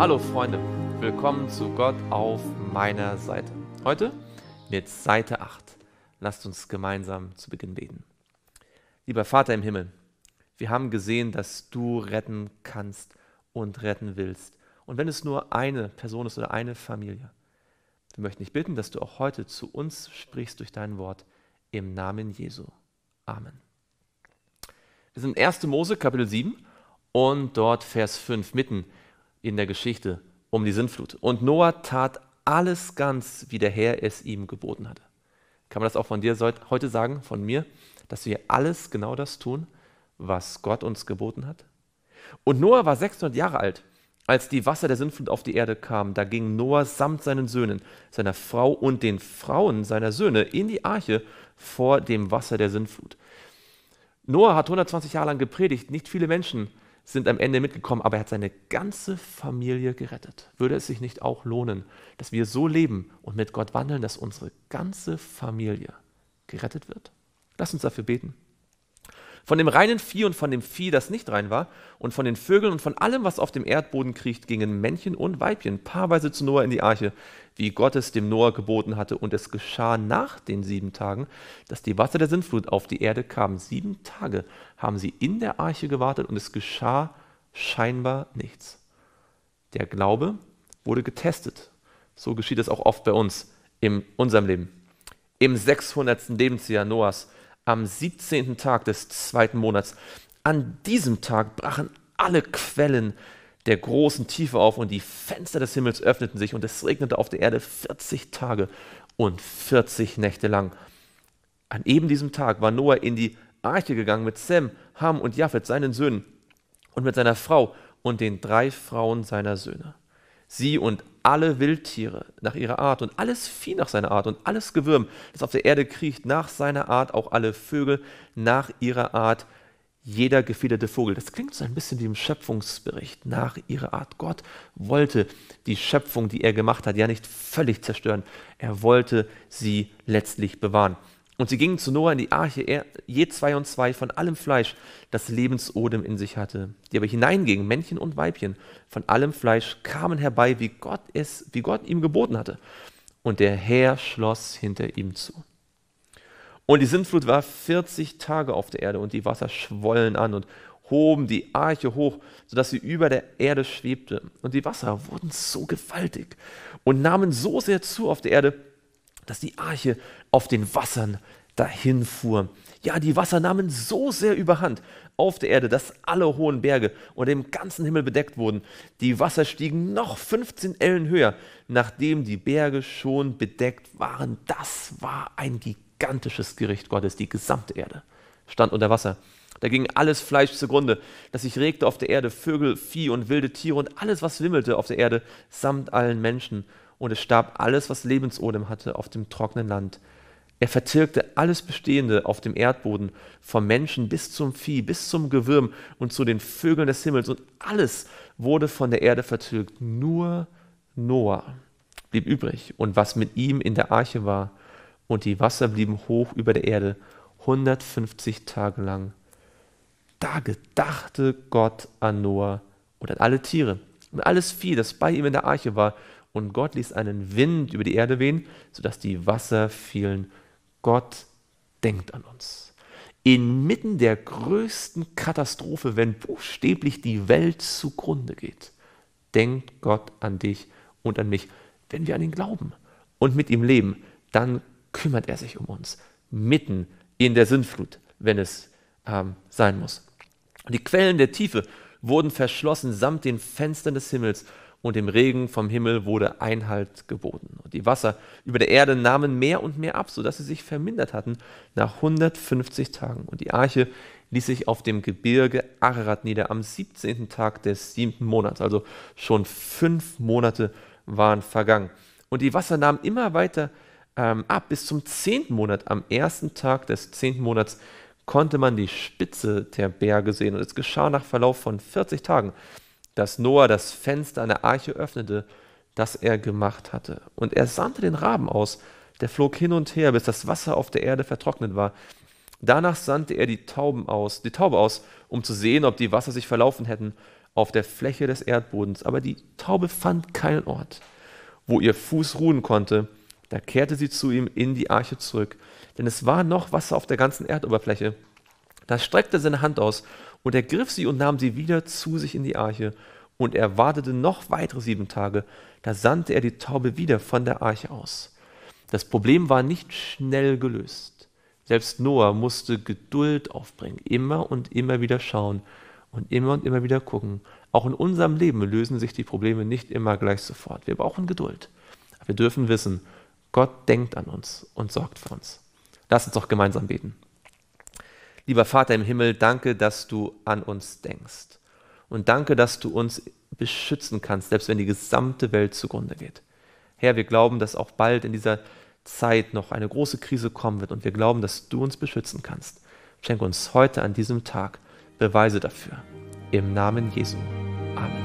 Hallo Freunde, willkommen zu Gott auf meiner Seite. Heute mit Seite 8. Lasst uns gemeinsam zu Beginn beten. Lieber Vater im Himmel, wir haben gesehen, dass du retten kannst und retten willst. Und wenn es nur eine Person ist oder eine Familie, wir möchten dich bitten, dass du auch heute zu uns sprichst durch dein Wort im Namen Jesu. Amen. Wir sind 1. Mose Kapitel 7 und dort Vers 5 mitten in der Geschichte um die Sintflut. Und Noah tat alles ganz, wie der Herr es ihm geboten hatte. Kann man das auch von dir heute sagen, von mir, dass wir alles genau das tun, was Gott uns geboten hat? Und Noah war 600 Jahre alt, als die Wasser der Sintflut auf die Erde kamen. Da ging Noah samt seinen Söhnen, seiner Frau und den Frauen seiner Söhne in die Arche vor dem Wasser der Sintflut. Noah hat 120 Jahre lang gepredigt, nicht viele Menschen sind am Ende mitgekommen, aber er hat seine ganze Familie gerettet. Würde es sich nicht auch lohnen, dass wir so leben und mit Gott wandeln, dass unsere ganze Familie gerettet wird? Lass uns dafür beten. Von dem reinen Vieh und von dem Vieh, das nicht rein war, und von den Vögeln und von allem, was auf dem Erdboden kriecht, gingen Männchen und Weibchen paarweise zu Noah in die Arche, wie Gott es dem Noah geboten hatte. Und es geschah nach den sieben Tagen, dass die Wasser der Sintflut auf die Erde kamen. Sieben Tage haben sie in der Arche gewartet und es geschah scheinbar nichts. Der Glaube wurde getestet. So geschieht es auch oft bei uns in unserem Leben. Im 600. Lebensjahr Noahs am 17. Tag des zweiten Monats. An diesem Tag brachen alle Quellen der großen Tiefe auf und die Fenster des Himmels öffneten sich und es regnete auf der Erde 40 Tage und 40 Nächte lang. An eben diesem Tag war Noah in die Arche gegangen mit Sem, Ham und Japheth, seinen Söhnen, und mit seiner Frau und den drei Frauen seiner Söhne. Sie und alle Wildtiere nach ihrer Art und alles Vieh nach seiner Art und alles Gewürm, das auf der Erde kriecht, nach seiner Art, auch alle Vögel nach ihrer Art, jeder gefiederte Vogel. Das klingt so ein bisschen wie im Schöpfungsbericht, nach ihrer Art. Gott wollte die Schöpfung, die er gemacht hat, ja nicht völlig zerstören. Er wollte sie letztlich bewahren. Und sie gingen zu Noah in die Arche, er, je zwei und zwei von allem Fleisch, das Lebensodem in sich hatte. Die aber hineingingen, Männchen und Weibchen, von allem Fleisch kamen herbei, wie Gott es, wie Gott ihm geboten hatte. Und der Herr schloss hinter ihm zu. Und die Sintflut war 40 Tage auf der Erde und die Wasser schwollen an und hoben die Arche hoch, sodass sie über der Erde schwebte. Und die Wasser wurden so gewaltig und nahmen so sehr zu auf der Erde, dass die Arche auf den Wassern dahinfuhr. Ja, die Wasser nahmen so sehr überhand auf der Erde, dass alle hohen Berge unter dem ganzen Himmel bedeckt wurden. Die Wasser stiegen noch 15 Ellen höher, nachdem die Berge schon bedeckt waren. Das war ein gigantisches Gericht Gottes. Die gesamte Erde stand unter Wasser. Da ging alles Fleisch zugrunde, das sich regte auf der Erde, Vögel, Vieh und wilde Tiere und alles, was wimmelte auf der Erde, samt allen Menschen und es starb alles, was Lebensodem hatte, auf dem trockenen Land. Er vertilgte alles Bestehende auf dem Erdboden, vom Menschen bis zum Vieh, bis zum Gewürm und zu den Vögeln des Himmels, und alles wurde von der Erde vertilgt. Nur Noah blieb übrig, und was mit ihm in der Arche war, und die Wasser blieben hoch über der Erde, 150 Tage lang. Da gedachte Gott an Noah und an alle Tiere und alles Vieh, das bei ihm in der Arche war, und Gott ließ einen Wind über die Erde wehen, sodass die Wasser fielen. Gott denkt an uns. Inmitten der größten Katastrophe, wenn buchstäblich die Welt zugrunde geht, denkt Gott an dich und an mich. Wenn wir an ihn glauben und mit ihm leben, dann kümmert er sich um uns. Mitten in der Sintflut, wenn es ähm, sein muss. Die Quellen der Tiefe wurden verschlossen samt den Fenstern des Himmels und dem Regen vom Himmel wurde Einhalt geboten. Und die Wasser über der Erde nahmen mehr und mehr ab, sodass sie sich vermindert hatten nach 150 Tagen. Und die Arche ließ sich auf dem Gebirge Ararat nieder am 17. Tag des siebten Monats. Also schon fünf Monate waren vergangen. Und die Wasser nahmen immer weiter ähm, ab. Bis zum zehnten Monat, am ersten Tag des zehnten Monats, konnte man die Spitze der Berge sehen. Und es geschah nach Verlauf von 40 Tagen dass Noah das Fenster an der Arche öffnete, das er gemacht hatte. Und er sandte den Raben aus, der flog hin und her, bis das Wasser auf der Erde vertrocknet war. Danach sandte er die Tauben aus, die Taube aus, um zu sehen, ob die Wasser sich verlaufen hätten auf der Fläche des Erdbodens. Aber die Taube fand keinen Ort, wo ihr Fuß ruhen konnte. Da kehrte sie zu ihm in die Arche zurück, denn es war noch Wasser auf der ganzen Erdoberfläche. Da streckte seine Hand aus und er griff sie und nahm sie wieder zu sich in die Arche. Und er wartete noch weitere sieben Tage. Da sandte er die Taube wieder von der Arche aus. Das Problem war nicht schnell gelöst. Selbst Noah musste Geduld aufbringen, immer und immer wieder schauen und immer und immer wieder gucken. Auch in unserem Leben lösen sich die Probleme nicht immer gleich sofort. Wir brauchen Geduld. wir dürfen wissen, Gott denkt an uns und sorgt für uns. Lass uns doch gemeinsam beten. Lieber Vater im Himmel, danke, dass du an uns denkst. Und danke, dass du uns beschützen kannst, selbst wenn die gesamte Welt zugrunde geht. Herr, wir glauben, dass auch bald in dieser Zeit noch eine große Krise kommen wird und wir glauben, dass du uns beschützen kannst. Schenke uns heute an diesem Tag Beweise dafür. Im Namen Jesu. Amen.